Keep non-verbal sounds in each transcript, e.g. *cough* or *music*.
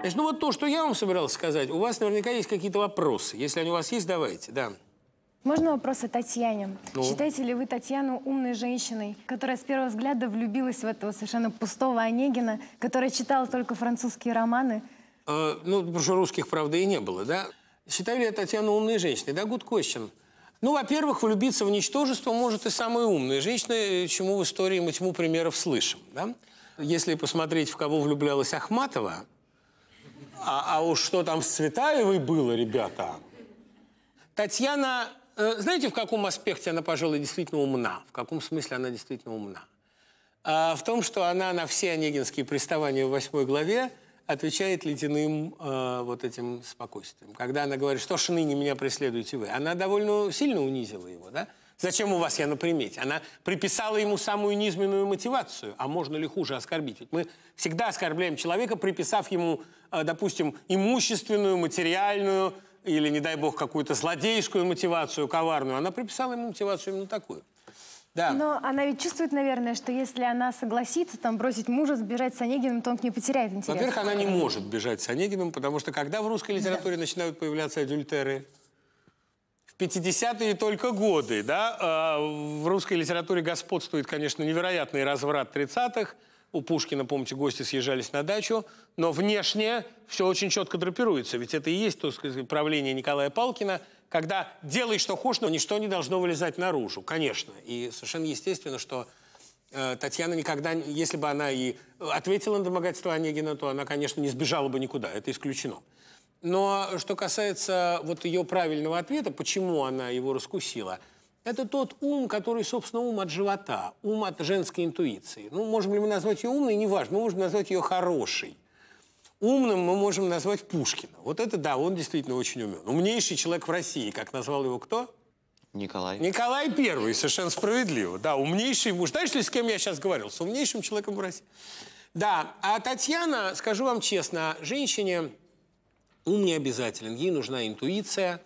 Значит, ну вот то, что я вам собирался сказать, у вас наверняка есть какие-то вопросы. Если они у вас есть, давайте, да. Можно вопрос о Татьяне? Ну? Считаете ли вы Татьяну умной женщиной, которая с первого взгляда влюбилась в этого совершенно пустого Онегина, который читал только французские романы? Э, ну, потому что русских, правда, и не было, да? Считаю ли я Татьяну умной женщиной? Да, good question. Ну, во-первых, влюбиться в ничтожество может и самая умная женщина, э, чему в истории мы тьму примеров слышим, да? Если посмотреть, в кого влюблялась Ахматова, а, а уж что там с Цветаевой было, ребята? Татьяна, э, знаете, в каком аспекте она, пожалуй, действительно умна? В каком смысле она действительно умна? А, в том, что она на все онегинские приставания в восьмой главе отвечает ледяным э, вот этим спокойствием. Когда она говорит, что ж ныне меня преследуете вы, она довольно сильно унизила его, да? Зачем у вас я на примете? Она приписала ему самую низменную мотивацию. А можно ли хуже оскорбить? Ведь мы всегда оскорбляем человека, приписав ему, э, допустим, имущественную, материальную или, не дай бог, какую-то злодейскую мотивацию, коварную. Она приписала ему мотивацию именно такую. Да. Но она ведь чувствует, наверное, что если она согласится там бросить мужа, сбежать с Онегиным, то он к ней потеряет интерес. Во-первых, она не может бежать с Онегиным, потому что когда в русской литературе да. начинают появляться адюльтеры, 50-е только годы, да, а, в русской литературе господствует, конечно, невероятный разврат 30-х, у Пушкина, помните, гости съезжались на дачу, но внешне все очень четко драпируется, ведь это и есть то сказать, правление Николая Палкина, когда делай, что хочешь, но ничто не должно вылезать наружу, конечно. И совершенно естественно, что э, Татьяна никогда, если бы она и ответила на домогательство Онегина, то она, конечно, не сбежала бы никуда, это исключено. Но что касается вот ее правильного ответа, почему она его раскусила, это тот ум, который, собственно, ум от живота, ум от женской интуиции. Ну, можем ли мы назвать ее умной, неважно, мы можем назвать ее хорошей. Умным мы можем назвать Пушкина. Вот это да, он действительно очень умен. Ну, умнейший человек в России, как назвал его кто? Николай. Николай Первый, совершенно справедливо. Да, умнейший муж. Знаешь ли, с кем я сейчас говорил? С умнейшим человеком в России. Да, а Татьяна, скажу вам честно, женщине Ум не обязателен, ей нужна интуиция,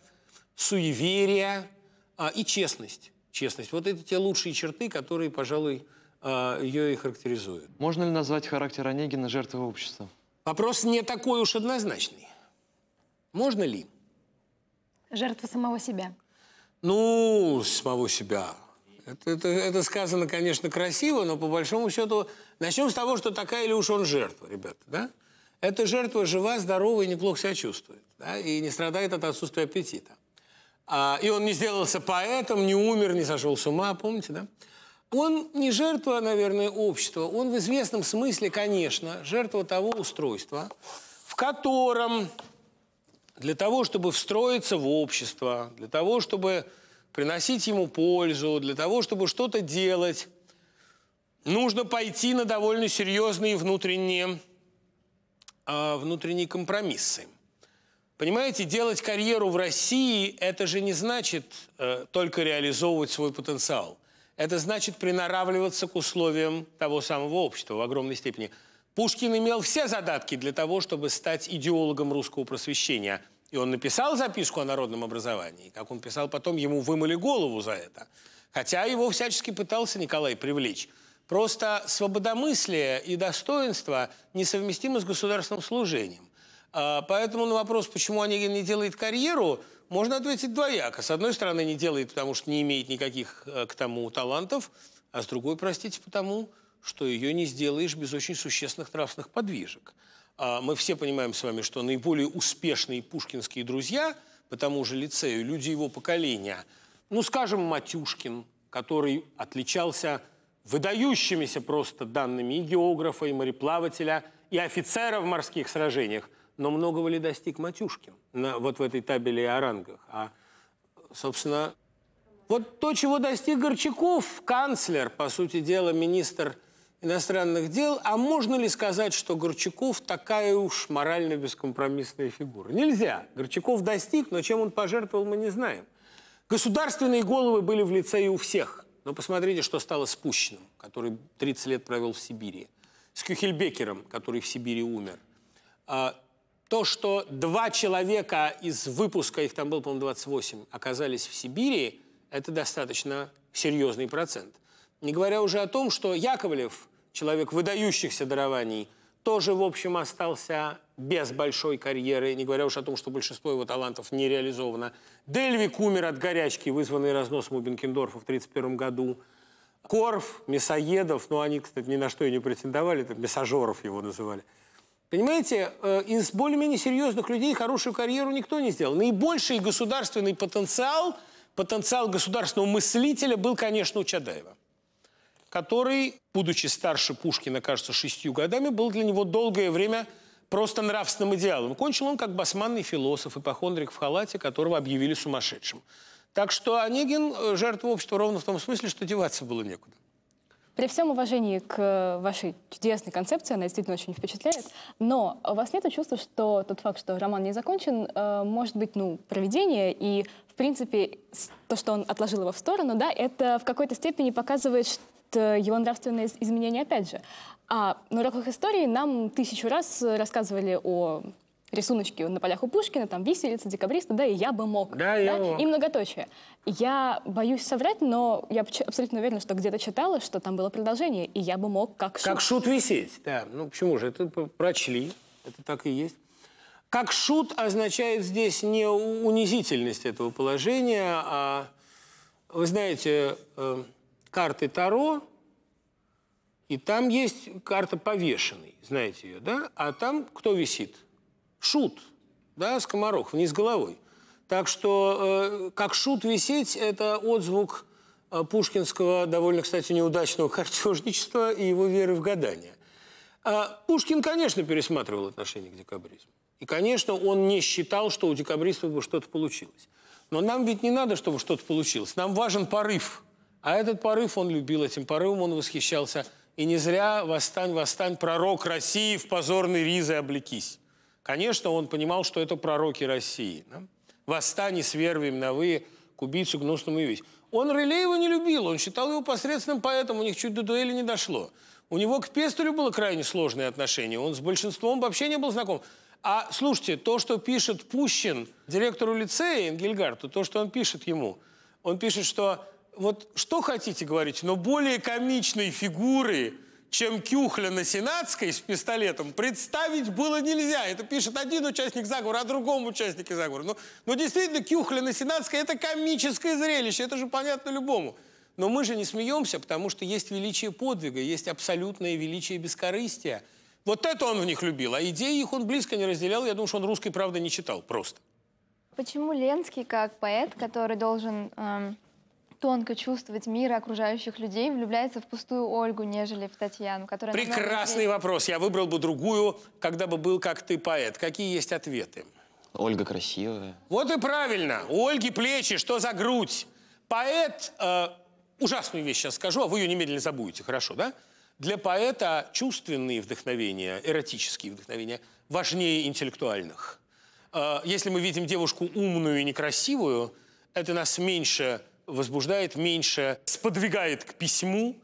суеверие а, и честность. Честность. Вот это те лучшие черты, которые, пожалуй, а, ее и характеризуют. Можно ли назвать характер Онегина жертвой общества? Вопрос не такой уж однозначный. Можно ли? Жертва самого себя. Ну, самого себя. Это, это, это сказано, конечно, красиво, но по большому счету начнем с того, что такая или уж он жертва, ребята, да? эта жертва жива, здорова и неплохо себя чувствует, да, и не страдает от отсутствия аппетита. А, и он не сделался поэтом, не умер, не сошел с ума, помните, да? Он не жертва, наверное, общества, он в известном смысле, конечно, жертва того устройства, в котором для того, чтобы встроиться в общество, для того, чтобы приносить ему пользу, для того, чтобы что-то делать, нужно пойти на довольно серьезные внутренние э, внутренние компромиссы. Понимаете, делать карьеру в России – это же не значит э, только реализовывать свой потенциал. Это значит приноравливаться к условиям того самого общества в огромной степени. Пушкин имел все задатки для того, чтобы стать идеологом русского просвещения. И он написал записку о народном образовании. Как он писал потом, ему вымыли голову за это. Хотя его всячески пытался Николай привлечь. Просто свободомыслие и достоинство несовместимы с государственным служением. А, поэтому на вопрос, почему Онегин не делает карьеру, можно ответить двояко. С одной стороны, не делает, потому что не имеет никаких э, к тому талантов, а с другой, простите, потому что ее не сделаешь без очень существенных нравственных подвижек. А, мы все понимаем с вами, что наиболее успешные пушкинские друзья по тому же лицею, люди его поколения, ну, скажем, Матюшкин, который отличался выдающимися просто данными и географа, и мореплавателя, и офицера в морских сражениях. Но многого ли достиг Матюшкин на, вот в этой табеле о рангах? А, собственно, вот то, чего достиг Горчаков, канцлер, по сути дела, министр иностранных дел, а можно ли сказать, что Горчаков такая уж морально бескомпромиссная фигура? Нельзя. Горчаков достиг, но чем он пожертвовал, мы не знаем. Государственные головы были в лице и у всех. Но ну, посмотрите, что стало с Пущиным, который 30 лет провел в Сибири, с Кюхельбекером, который в Сибири умер. А, то, что два человека из выпуска, их там было, по-моему, 28, оказались в Сибири, это достаточно серьезный процент. Не говоря уже о том, что Яковлев, человек выдающихся дарований – тоже, в общем, остался без большой карьеры, не говоря уж о том, что большинство его талантов не реализовано. Дельвик умер от горячки, вызванный разносом у Бенкендорфа в 1931 году. Корф, Мясоедов, ну они, кстати, ни на что и не претендовали, это Мясожоров его называли. Понимаете, э, из более-менее серьезных людей хорошую карьеру никто не сделал. Наибольший государственный потенциал, потенциал государственного мыслителя был, конечно, у Чадаева который, будучи старше Пушкина, кажется, шестью годами, был для него долгое время просто нравственным идеалом. Кончил он как басманный философ, ипохондрик в халате, которого объявили сумасшедшим. Так что Онегин э, – жертва общества ровно в том смысле, что деваться было некуда. При всем уважении к э, вашей чудесной концепции, она действительно очень впечатляет, но у вас нет чувства, что тот факт, что роман не закончен, э, может быть, ну, проведение, и, в принципе, то, что он отложил его в сторону, да, это в какой-то степени показывает, Э, его нравственные изменения, опять же. А на уроках истории нам тысячу раз рассказывали о рисуночке на полях у Пушкина, там виселица, декабриста, да, и я бы мог. Да, да? я И многоточие. Я боюсь соврать, но я абсолютно уверена, что где-то читала, что там было продолжение, и я бы мог как шут. Как шут висеть, да. Ну почему же, это прочли, это так и есть. Как шут означает здесь не унизительность этого положения, а, вы знаете, э, карты Таро, и там есть карта повешенный, знаете ее, да? А там кто висит? Шут, да, скоморох, вниз головой. Так что э, как шут висеть – это отзвук э, пушкинского, довольно, кстати, неудачного *laughs* картежничества и его веры в гадания. А Пушкин, конечно, пересматривал отношение к декабризму. И, конечно, он не считал, что у декабристов бы что-то получилось. Но нам ведь не надо, чтобы что-то получилось. Нам важен порыв – а этот порыв он любил, этим порывом он восхищался. И не зря «Восстань, восстань, пророк России, в позорной ризы облекись». Конечно, он понимал, что это пророки России. Да? «Восстань и на вы к убийцу гнусному весь. Он Рылеева не любил, он считал его посредственным поэтом, у них чуть до дуэли не дошло. У него к Пестелю было крайне сложное отношение, он с большинством вообще не был знаком. А слушайте, то, что пишет Пущин директору лицея Энгельгарту, то, что он пишет ему, он пишет, что вот что хотите говорить, но более комичной фигуры, чем Кюхля на Сенатской с пистолетом, представить было нельзя. Это пишет один участник заговора, а другому участнике заговора. Но, ну, но ну, действительно, Кюхля на Сенатской – это комическое зрелище, это же понятно любому. Но мы же не смеемся, потому что есть величие подвига, есть абсолютное величие бескорыстия. Вот это он в них любил, а идеи их он близко не разделял. Я думаю, что он русской правды не читал просто. Почему Ленский, как поэт, который должен... Эм тонко чувствовать мир окружающих людей, влюбляется в пустую Ольгу, нежели в Татьяну, которая... Прекрасный вопрос. Я выбрал бы другую, когда бы был как ты поэт. Какие есть ответы? Ольга красивая. Вот и правильно. У Ольги плечи, что за грудь? Поэт... Э, ужасную вещь сейчас скажу, а вы ее немедленно забудете, хорошо, да? Для поэта чувственные вдохновения, эротические вдохновения важнее интеллектуальных. Э, если мы видим девушку умную и некрасивую, это нас меньше возбуждает меньше, сподвигает к письму,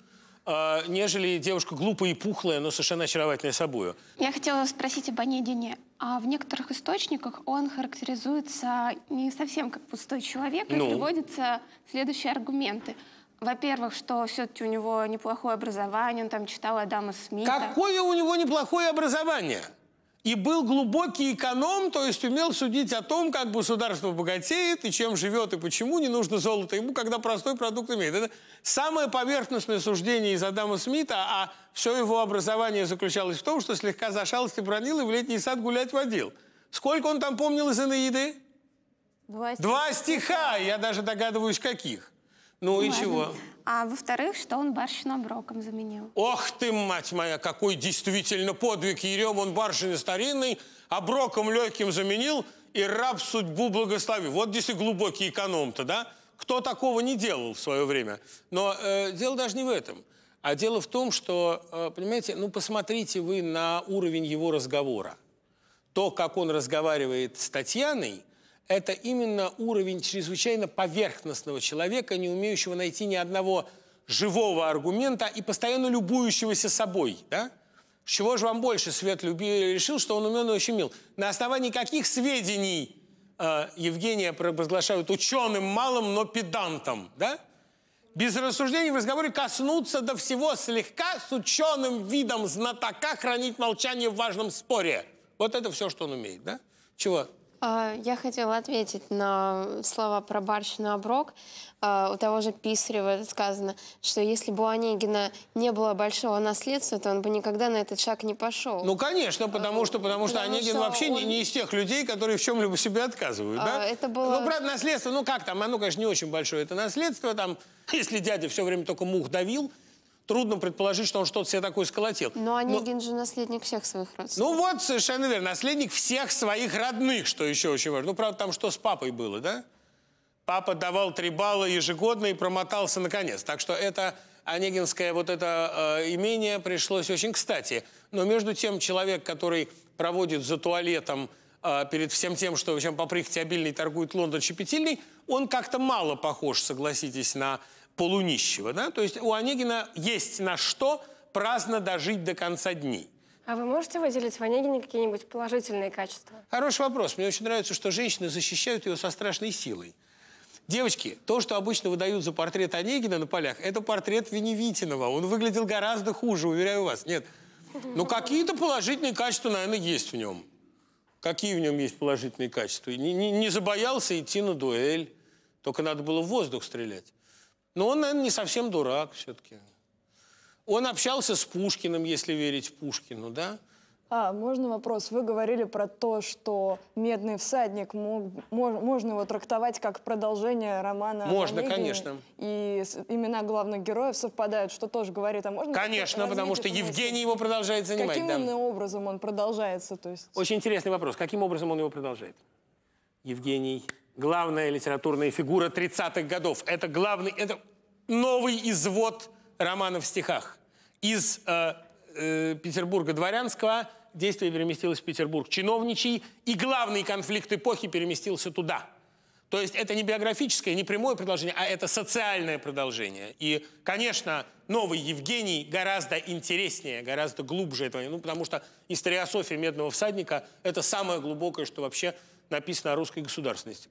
а, нежели девушка глупая и пухлая, но совершенно очаровательная собою. Я хотела спросить об Онегине. А в некоторых источниках он характеризуется не совсем как пустой человек, а ну? и приводятся следующие аргументы. Во-первых, что все-таки у него неплохое образование, он там читал Адама Смита. Какое у него неплохое образование? и был глубокий эконом, то есть умел судить о том, как государство богатеет, и чем живет, и почему не нужно золото ему, когда простой продукт имеет. Это самое поверхностное суждение из Адама Смита, а все его образование заключалось в том, что слегка за шалости бронил и в летний сад гулять водил. Сколько он там помнил из Энеиды? Два стиха. Два стиха, я даже догадываюсь, каких. Ну, ну и ладно. чего? А во-вторых, что он барщину броком заменил. Ох ты, мать моя, какой действительно подвиг! Ерем он барщины старинный, а броком легким заменил, и раб судьбу благословил. Вот здесь и глубокий эконом-то, да? Кто такого не делал в свое время? Но э, дело даже не в этом. А дело в том, что, э, понимаете, ну посмотрите вы на уровень его разговора. То, как он разговаривает с Татьяной – это именно уровень чрезвычайно поверхностного человека, не умеющего найти ни одного живого аргумента и постоянно любующегося собой, да? Чего же вам больше свет любил, решил, что он умен и очень мил? На основании каких сведений э, Евгения провозглашают ученым малым, но педантом, да? Без рассуждений в разговоре коснуться до всего слегка с ученым видом знатока хранить молчание в важном споре. Вот это все, что он умеет, да? Чего? А, я хотела ответить на слова про барщину оброк. А, у того же Писарева сказано, что если бы у Онегина не было большого наследства, то он бы никогда на этот шаг не пошел. Ну, конечно, а, потому что, потому что потому Онегин что вообще он... не, не из тех людей, которые в чем-либо себе отказывают. А, да? Это было... Ну, правда, наследство, ну как там, оно, ну, конечно, не очень большое это наследство. Там, *laughs* если дядя все время только мух давил, трудно предположить, что он что-то себе такое сколотил. Но Онегин Но... Ну, же наследник всех своих родственников. Ну вот, совершенно верно, наследник всех своих родных, что еще очень важно. Ну, правда, там что с папой было, да? Папа давал три балла ежегодно и промотался наконец. Так что это Онегинское вот это э, имение пришлось очень кстати. Но между тем человек, который проводит за туалетом э, перед всем тем, что, в общем, по прихоти обильный торгует Лондон щепетильный, он как-то мало похож, согласитесь, на полунищего. Да? То есть у Онегина есть на что праздно дожить до конца дней. А вы можете выделить в Онегине какие-нибудь положительные качества? Хороший вопрос. Мне очень нравится, что женщины защищают его со страшной силой. Девочки, то, что обычно выдают за портрет Онегина на полях, это портрет Веневитинова. Он выглядел гораздо хуже, уверяю вас. Нет. Но ну, какие-то положительные качества, наверное, есть в нем. Какие в нем есть положительные качества? Не, не, не забоялся идти на дуэль. Только надо было в воздух стрелять. Но он, наверное, не совсем дурак все-таки. Он общался с Пушкиным, если верить Пушкину, да? А, можно вопрос? Вы говорили про то, что «Медный всадник» мог, мож, можно его трактовать как продолжение романа Можно, Онегина, конечно. И имена главных героев совпадают, что тоже говорит. А можно конечно, потому что Евгений его продолжает занимать. Каким да. именно образом он продолжается? То есть... Очень интересный вопрос. Каким образом он его продолжает? Евгений главная литературная фигура 30-х годов. Это главный, это новый извод романа в стихах. Из э, э, Петербурга дворянского действие переместилось в Петербург чиновничий, и главный конфликт эпохи переместился туда. То есть это не биографическое, не прямое продолжение, а это социальное продолжение. И, конечно, новый Евгений гораздо интереснее, гораздо глубже этого. Ну, потому что историософия «Медного всадника» — это самое глубокое, что вообще написано о русской государственности.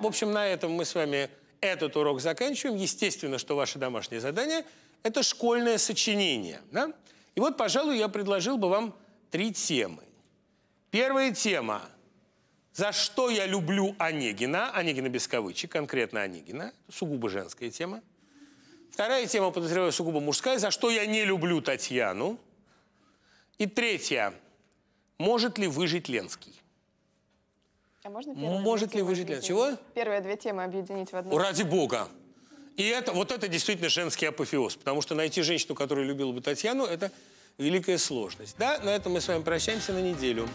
В общем, на этом мы с вами этот урок заканчиваем. Естественно, что ваше домашнее задание – это школьное сочинение. Да? И вот, пожалуй, я предложил бы вам три темы. Первая тема – «За что я люблю Онегина?» Онегина без кавычек, конкретно Онегина. Сугубо женская тема. Вторая тема, подозреваю, сугубо мужская. «За что я не люблю Татьяну?» И третья – «Может ли выжить Ленский?» А можно первые Может ли выжить лето? Чего? Первые две темы объединить в одну. Ради бога. И это, вот это действительно женский апофеоз, потому что найти женщину, которая любила бы Татьяну, это великая сложность. Да, на этом мы с вами прощаемся на неделю.